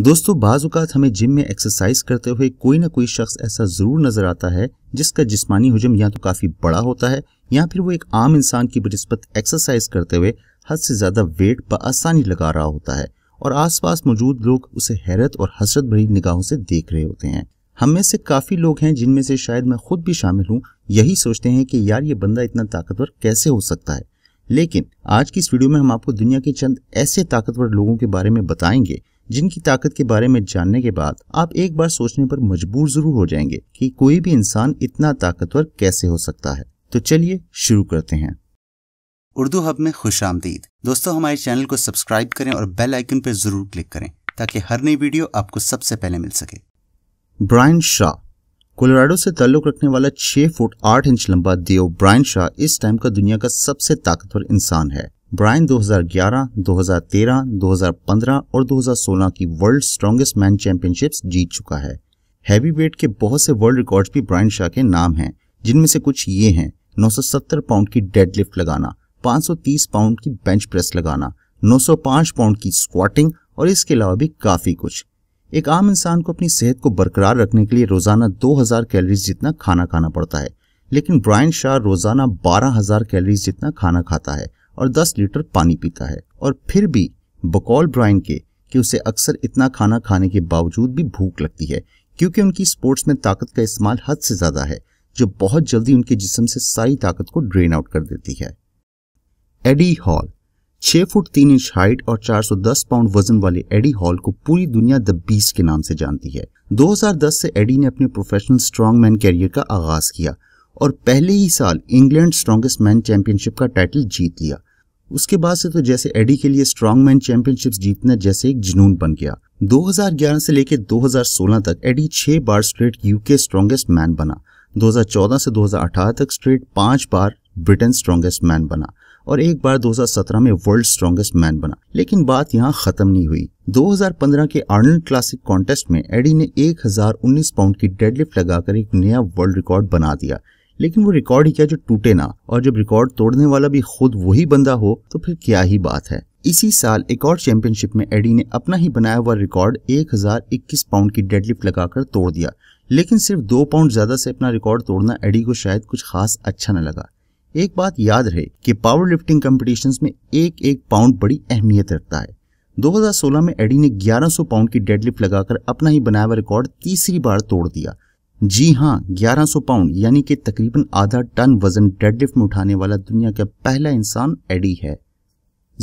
दोस्तों बाज़ात हमें जिम में एक्सरसाइज करते हुए कोई ना कोई शख्स ऐसा ज़रूर नज़र आता है जिसका जिस्मानी हजम या तो काफ़ी बड़ा होता है या फिर वो एक आम इंसान की बनस्बत एक्सरसाइज करते हुए हद से ज़्यादा वेट आसानी लगा रहा होता है और आसपास मौजूद लोग उसे हैरत और हसरत भरी निगाहों से देख रहे होते हैं हम में से काफ़ी लोग हैं जिनमें से शायद मैं खुद भी शामिल हूँ यही सोचते हैं कि यार ये बंदा इतना ताकतवर कैसे हो सकता है लेकिन आज की इस वीडियो में हम आपको दुनिया के चंद ऐसे ताकतवर लोगों के बारे में बताएंगे जिनकी ताकत के बारे में जानने के बाद आप एक बार सोचने पर मजबूर जरूर हो जाएंगे कि कोई भी इंसान इतना ताकतवर कैसे हो सकता है तो चलिए शुरू करते हैं उर्दू हब में खुश आमदीद दोस्तों हमारे चैनल को सब्सक्राइब करें और बेल आइकन पर जरूर क्लिक करें ताकि हर नई वीडियो आपको सबसे पहले मिल सके ब्रायन शाह कोलोराडो से ताल्लुक रखने वाला 6 फुट 8 इंच लंबा देव ब्रायन शाह इस टाइम का दुनिया का सबसे ताकतवर इंसान है ब्रायन 2011, 2013, 2015 और 2016 की वर्ल्ड स्ट्रॉन्गेस्ट मैन चैंपियनशिप्स जीत चुका है वेट के बहुत से वर्ल्ड रिकॉर्ड्स भी ब्रायन शाह के नाम हैं जिनमें से कुछ ये हैं 970 पाउंड की डेडलिफ्ट लगाना 530 पाउंड की बेंच प्रेस लगाना 905 पाउंड की स्क्वाटिंग और इसके अलावा भी काफ़ी कुछ एक आम इंसान को अपनी सेहत को बरकरार रखने के लिए रोज़ाना 2000 कैलोरीज जितना खाना खाना पड़ता है लेकिन ब्रायन शाह रोज़ाना 12000 कैलोरीज जितना खाना खाता है और 10 लीटर पानी पीता है और फिर भी बकौल ब्रायन के कि उसे अक्सर इतना खाना खाने के बावजूद भी भूख लगती है क्योंकि उनकी स्पोर्ट्स में ताकत का इस्तेमाल हद से ज़्यादा है जो बहुत जल्दी उनके जिसम से सारी ताकत को ड्रेन आउट कर देती है एडी हॉल छह फुट तीन इंच हाइट और 410 पाउंड वजन वाले एडी हॉल को पूरी दुनिया द बीस के नाम से जानती है 2010 से एडी ने अपने प्रोफेशनल स्ट्रॉन्ग मैन कैरियर का आगाज किया और पहले ही साल इंग्लैंड स्ट्रॉन्गेस्ट मैन चैंपियनशिप का टाइटल जीत लिया उसके बाद से तो जैसे एडी के लिए स्ट्रॉन्ग मैन चैंपियनशिप जीतना जैसे एक जुनून बन गया 2011 से लेकर 2016 तक एडी छह बार स्ट्रेट यूके स्ट्रॉन्गेस्ट मैन बना 2014 से 2018 तक स्ट्रेट पांच बार ब्रिटेन स्ट्रॉन्गेस्ट मैन बना और एक बार 2017 में वर्ल्ड स्ट्रॉन्गेस्ट मैन बना लेकिन बात यहाँ खत्म नहीं हुई 2015 के आर्नल्ड क्लासिक कॉन्टेस्ट में एडी ने 1019 पाउंड की डेडलिफ्ट लगाकर एक नया वर्ल्ड रिकॉर्ड बना दिया लेकिन वो रिकॉर्ड ही क्या जो टूटे ना और जब रिकॉर्ड तोड़ने वाला भी खुद वही बंदा हो तो फिर क्या ही बात है इसी साल एक और चैंपियनशिप में एडी ने अपना ही बनाया हुआ रिकॉर्ड 1021 पाउंड की डेडलिफ्ट लगाकर तोड़ दिया लेकिन सिर्फ दो पाउंड ज्यादा से अपना रिकॉर्ड तोड़ना एडी को शायद कुछ खास अच्छा न लगा एक बात याद रहे कि पावर लिफ्टिंग कॉम्पिटिशन में एक एक पाउंड बड़ी अहमियत रखता है 2016 में एडी ने 1100 पाउंड की डेडलिफ्ट लगाकर अपना ही बनाया हुआ रिकॉर्ड तीसरी बार तोड़ दिया जी हाँ 1100 पाउंड यानी कि तकरीबन आधा टन वजन डेडलिफ्ट में उठाने वाला दुनिया का पहला इंसान एडी है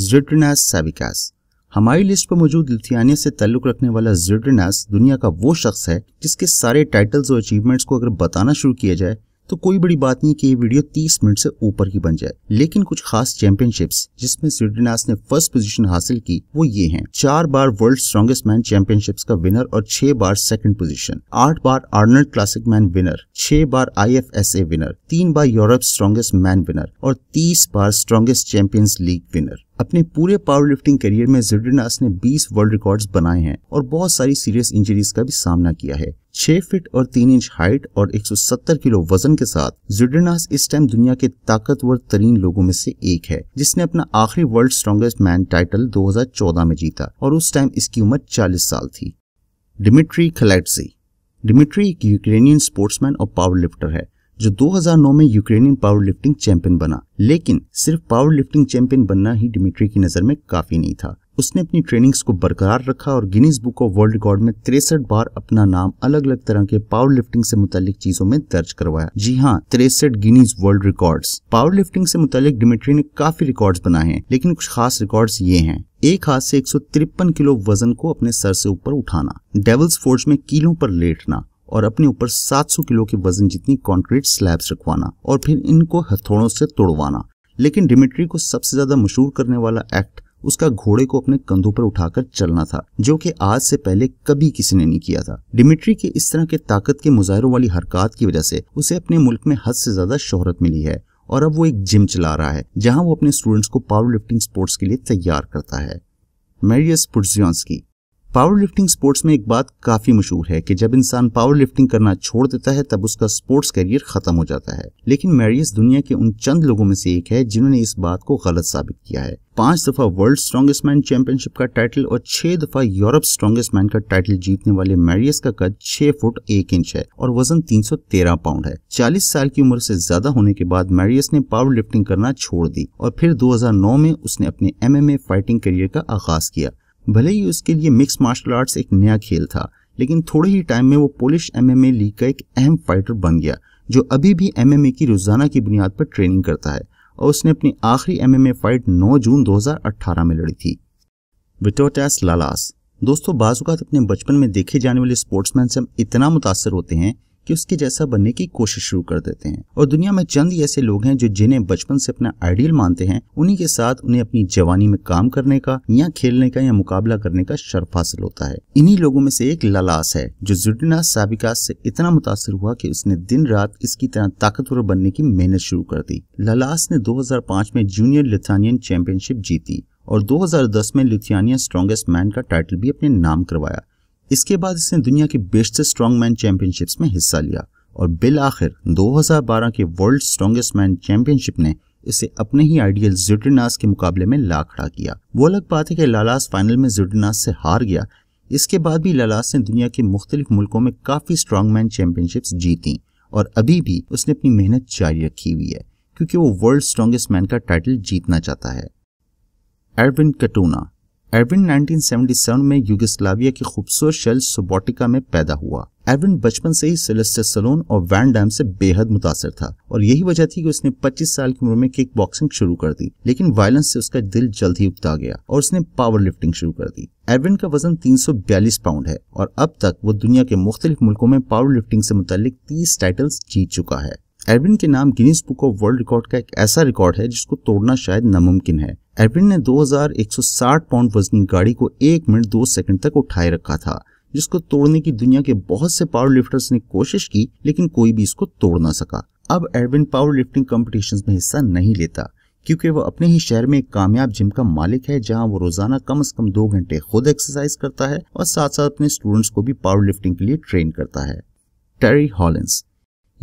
जिड्रनास सेविकास हमारी लिस्ट पर मौजूद लिथियानिया से ताल्लुक रखने वाला जिड्रनास दुनिया का वो शख्स है जिसके सारे टाइटल्स और अचीवमेंट्स को अगर बताना शुरू किया जाए तो कोई बड़ी बात नहीं कि ये वीडियो 30 मिनट से ऊपर की बन जाए लेकिन कुछ खास चैंपियनशिप्स जिसमें स्वीडनास ने फर्स्ट पोजीशन हासिल की वो ये हैं चार बार वर्ल्ड स्ट्रॉन्गेस्ट मैन चैंपियनशिप्स का विनर और छह बार सेकंड पोजीशन आठ बार आर्नल्ड क्लासिक मैन विनर छह बार आई विनर तीन बार यूरोप स्ट्रॉन्गेस्ट मैन विनर और तीस बार स्ट्रॉन्गेस्ट चैंपियंस लीग विनर अपने पूरे पावर लिफ्टिंग करियर में जिडनास ने 20 वर्ल्ड रिकॉर्ड्स बनाए हैं और बहुत सारी सीरियस इंजरीज का भी सामना किया है 6 फीट और 3 इंच हाइट और 170 किलो वजन के साथ जुडरनास इस टाइम दुनिया के ताकतवर तरीन लोगों में से एक है जिसने अपना आखिरी वर्ल्ड स्ट्रॉन्गेस्ट मैन टाइटल दो में जीता और उस टाइम इसकी उम्र चालीस साल थी डिमिट्री खलेटसी डिमिट्री एक यूक्रेनियन स्पोर्ट्समैन और पावर लिफ्टर है जो 2009 में यूक्रेनियन पावर लिफ्टिंग चैंपियन बना लेकिन सिर्फ पावर लिफ्टिंग चैंपियन बनना ही डिमिट्री की नजर में काफी नहीं था उसने अपनी ट्रेनिंग्स को बरकरार रखा और Guinness book of world record में तिरसठ बार अपना नाम अलग अलग तरह के पावर लिफ्टिंग से मुतालिक चीजों में दर्ज करवाया जी हाँ तिरसठ Guinness world records power lifting से मुतालिक डिमिट्री ने काफी रिकॉर्ड्स बनाए हैं लेकिन कुछ खास रिकॉर्ड ये हैं एक हाथ से एक किलो वजन को अपने सर से ऊपर उठाना डेवल्स फोर्स में कीलों पर लेटना और अपने ऊपर 700 किलो के वजन जितनी कंक्रीट स्लैब्स रखवाना और फिर इनको हथौड़ों से तोड़वाना लेकिन डिमिट्री को सबसे ज्यादा मशहूर करने वाला एक्ट उसका घोड़े को अपने कंधों पर उठाकर चलना था जो कि आज से पहले कभी किसी ने नहीं किया था डिमिट्री के इस तरह के ताकत के मुजाहरों वाली हरकत की वजह से उसे अपने मुल्क में हद से ज्यादा शोहरत मिली है और अब वो एक जिम चला रहा है जहां वो अपने स्टूडेंट्स को पावर लिफ्टिंग स्पोर्ट्स के लिए तैयार करता है मैरियस पुर्जियंस की पावर लिफ्टिंग स्पोर्ट्स में एक बात काफी मशहूर है कि जब इंसान पावर लिफ्टिंग करना छोड़ देता है तब उसका स्पोर्ट्स करियर खत्म हो जाता है लेकिन मैरियस दुनिया के उन चंद लोगों में से एक है जिन्होंने इस बात को गलत साबित किया है पांच दफा वर्ल्ड स्ट्रॉन्गेस्ट मैन चैंपियनशिप का टाइटल और छह दफा यूरोप स्ट्रॉन्गेस्ट मैन का टाइटल जीतने वाले मैरियस का कद छह फुट एक इंच है और वजन तेरह पाउंड है चालीस साल की उम्र से ज्यादा होने के बाद मैरियस ने पावर लिफ्टिंग करना छोड़ दी और फिर नौ में उसने अपने ए फाइटिंग करियर का आगाज किया भले ही उसके लिए मिक्स मार्शल आर्ट्स एक नया खेल था लेकिन थोड़े ही टाइम में वो पोलिश एमएमए लीग का एक अहम फाइटर बन गया जो अभी भी एमएमए की रोजाना की बुनियाद पर ट्रेनिंग करता है और उसने अपनी आखिरी एमएमए फाइट 9 जून 2018 में लड़ी थी विटोटैस लालास दोस्तों बाजूकात अपने बचपन में देखे जाने वाले स्पोर्ट्समैन से हम इतना मुतासर होते हैं कि उसके जैसा बनने की कोशिश शुरू कर देते हैं और दुनिया में चंद ही ऐसे लोग हैं जो जिन्हें बचपन से अपना आइडियल मानते हैं उन्हीं के साथ उन्हें अपनी जवानी में काम करने का या खेलने का या मुकाबला करने का शर्फ हासिल होता है इन्हीं लोगों में से एक ललास है जो जुटना साबिका से इतना मुतासर हुआ की उसने दिन रात इसकी तरह ताकतवर बनने की मेहनत शुरू कर दी ललास ने दो में जूनियर लिथानियन चैंपियनशिप जीती और 2010 में लिथियानिया स्ट्रॉन्गेस्ट मैन का टाइटल भी अपने नाम करवाया इसके बाद इसने दुनिया के बेस्ट स्ट्रॉन्ग मैन चैंपियनशिप्स में हिस्सा लिया और बिल आखिर 2012 के वर्ल्ड स्ट्रॉन्गेस्ट मैन चैंपियनशिप ने इसे अपने ही आइडियल जुटरनास के मुकाबले में ला खड़ा किया वो अलग बात है कि लालास फाइनल में जुटरनास से हार गया इसके बाद भी लालास ने दुनिया के मुख्तलिफ मुल्कों में काफ़ी स्ट्रॉन्ग मैन चैंपियनशिप जीती और अभी भी उसने अपनी मेहनत जारी रखी हुई है क्योंकि वो वर्ल्ड स्ट्रॉन्गेस्ट मैन का टाइटल जीतना चाहता है एडविन कटूना एडविन 1977 में यूगोस्लाविया की खूबसूरत शैल सोबोटिका में पैदा हुआ एडविन बचपन से ही सिलेस्टर सलोन और वैन डैम से बेहद मुतासर था और यही वजह थी कि उसने 25 साल की उम्र में किक बॉक्सिंग शुरू कर दी लेकिन वायलेंस से उसका दिल जल्द ही उपता गया और उसने पावर लिफ्टिंग शुरू कर दी एडविन का वजन 342 पाउंड है और अब तक वो दुनिया के मुख्तलिफ मुल्कों में पावर लिफ्टिंग से मुतलिक तीस टाइटल्स जीत चुका है एडविन के नाम Guinness book of world record का एक ऐसा रिकॉर्ड है जिसको तोड़ना शायद नामुमकिन है एडविन ने 2160 पाउंड वजनी गाड़ी को एक मिनट दो सेकंड तक उठाए रखा था जिसको तोड़ने की दुनिया के बहुत से पावर लिफ्टर्स ने कोशिश की लेकिन कोई भी इसको तोड़ ना सका अब एडविन पावर लिफ्टिंग कॉम्पिटिशन में हिस्सा नहीं लेता क्योंकि वह अपने ही शहर में एक कामयाब जिम का मालिक है जहां वो रोजाना कम से कम दो घंटे खुद एक्सरसाइज करता है और साथ साथ अपने स्टूडेंट्स को भी पावर लिफ्टिंग के लिए ट्रेन करता है टेरी हॉलेंस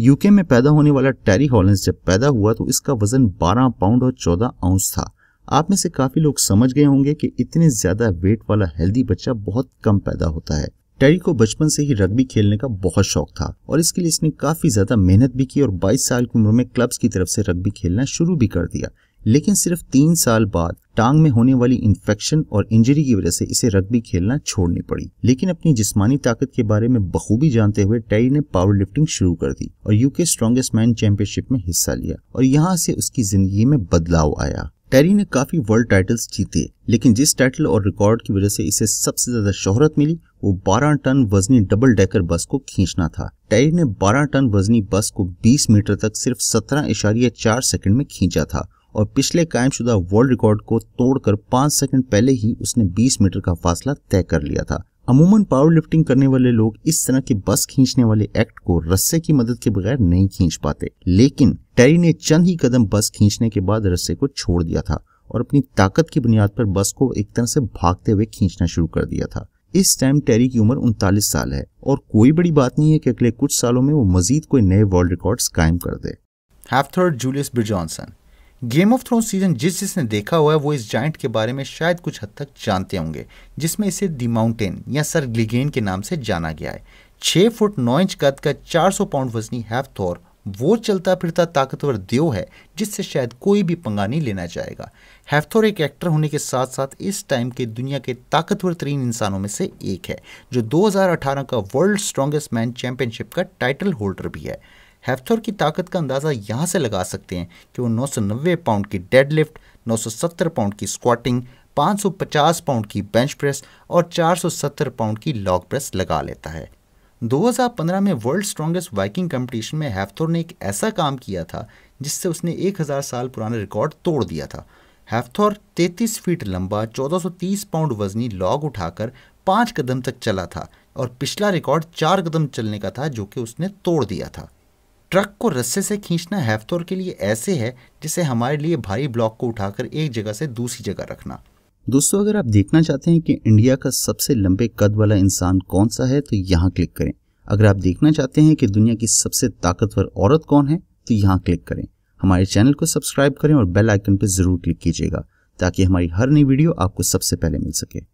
यूके में पैदा होने वाला टेरी हॉलेंस जब पैदा हुआ तो इसका वजन 12 पाउंड और 14 आउंस था आप में से काफ़ी लोग समझ गए होंगे कि इतने ज़्यादा वेट वाला हेल्दी बच्चा बहुत कम पैदा होता है टेरी को बचपन से ही रग्बी खेलने का बहुत शौक था और इसके लिए इसने काफ़ी ज़्यादा मेहनत भी की और 22 साल की उम्र में क्लब्स की तरफ से रग्बी खेलना शुरू भी कर दिया लेकिन सिर्फ तीन साल बाद टांग में होने वाली इन्फेक्शन और इंजरी की वजह से इसे रग्बी खेलना छोड़नी पड़ी लेकिन अपनी जिस्मानी ताकत के बारे में बखूबी जानते हुए टेरी ने पावर लिफ्टिंग शुरू कर दी और यूके स्ट्रॉन्गेस्ट मैन चैंपियनशिप में हिस्सा लिया और यहाँ से उसकी जिंदगी में बदलाव आया टेरी ने काफी वर्ल्ड टाइटल्स जीते लेकिन जिस टाइटल और रिकॉर्ड की वजह से इसे सबसे ज्यादा शोहरत मिली वो 12 टन वजनी डबल डेकर बस को खींचना था टेरी ने 12 टन वजनी बस को 20 मीटर तक सिर्फ सत्रह इशारिया चार सेकेंड में खींचा था और पिछले कायमशुदा वर्ल्ड रिकॉर्ड को तोड़कर पांच सेकंड पहले ही उसने 20 मीटर का फासला तय कर लिया था अमूमन पावर लिफ्टिंग करने वाले लोग इस तरह के बस खींचने वाले एक्ट को रस्से की मदद के बगैर नहीं खींच पाते लेकिन टेरी ने चंद ही कदम बस खींचने के बाद रस्से को छोड़ दिया था और अपनी ताकत की बुनियाद पर बस को एक तरह से भागते हुए खींचना शुरू कर दिया था इस टाइम टेरी की उम्र उनतालीस साल है और कोई बड़ी बात नहीं है कि अगले कुछ सालों में वो मजीद कोई नए वर्ल्ड रिकॉर्ड कायम कर दे Hafthor Julius Bjornsson game of throne season जिस जिसने देखा हुआ है वो इस जाइंट के बारे में शायद कुछ हद तक जानते होंगे जिसमें इसे दी माउंटेन या सर ग्लिगेन के नाम से जाना गया है छः फुट नौ इंच कद का चार सौ पाउंड वजनी हैव थोर वो चलता फिरता ताकतवर देव है जिससे शायद कोई भी पंगा नहीं लेना चाहेगा हैफथोर एक एक्टर होने के साथ साथ इस टाइम के दुनिया के ताकतवर तरीन इंसानों में से एक है जो 2018 का वर्ल्ड स्ट्रॉन्गेस्ट मैन चैंपियनशिप का टाइटल होल्डर भी है हैफ्थोर की ताकत का अंदाज़ा यहाँ से लगा सकते हैं कि वो 990 पाउंड की डेडलिफ्ट 970 पाउंड की स्क्वाटिंग 550 पाउंड की बेंच प्रेस और 470 पाउंड की लॉग प्रेस लगा लेता है 2015 में वर्ल्ड स्ट्रॉन्गेस्ट बाइकिंग कंपटीशन में हैफ्थोर ने एक ऐसा काम किया था जिससे उसने 1000 साल पुराना रिकॉर्ड तोड़ दिया था हैफ्थोर 33 फीट लंबा 1430 पाउंड वजनी लॉग उठाकर पाँच कदम तक चला था और पिछला रिकॉर्ड चार कदम चलने का था जो कि उसने तोड़ दिया था ट्रक को रस्से से खींचना हैफ्तौर के लिए ऐसे है जिसे हमारे लिए भारी ब्लॉक को उठाकर एक जगह से दूसरी जगह रखना दोस्तों अगर आप देखना चाहते हैं कि इंडिया का सबसे लंबे कद वाला इंसान कौन सा है तो यहाँ क्लिक करें अगर आप देखना चाहते हैं कि दुनिया की सबसे ताकतवर औरत कौन है तो यहाँ क्लिक करें हमारे चैनल को सब्सक्राइब करें और बेल आइकन पर ज़रूर क्लिक कीजिएगा ताकि हमारी हर नई वीडियो आपको सबसे पहले मिल सके